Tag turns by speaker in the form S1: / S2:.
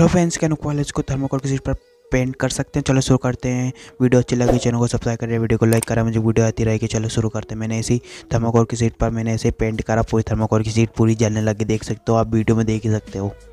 S1: hello friends can college को thermocol के sheet पर पेंट कर सकते हैं चलो शुरू करते हैं वीडियो अच्छी लगी चैनल को सब्सक्राइब करें वीडियो को लाइक करा मुझे वीडियो आती रहेगी चलो शुरू करते हैं मैंने इसी थर्मोकोल की सीट पर मैंने ऐसे पेंट करा पूरी थर्मोकोल की सीट पूरी जलने लगी देख सकते हो आप वीडियो में देख ही सकते हो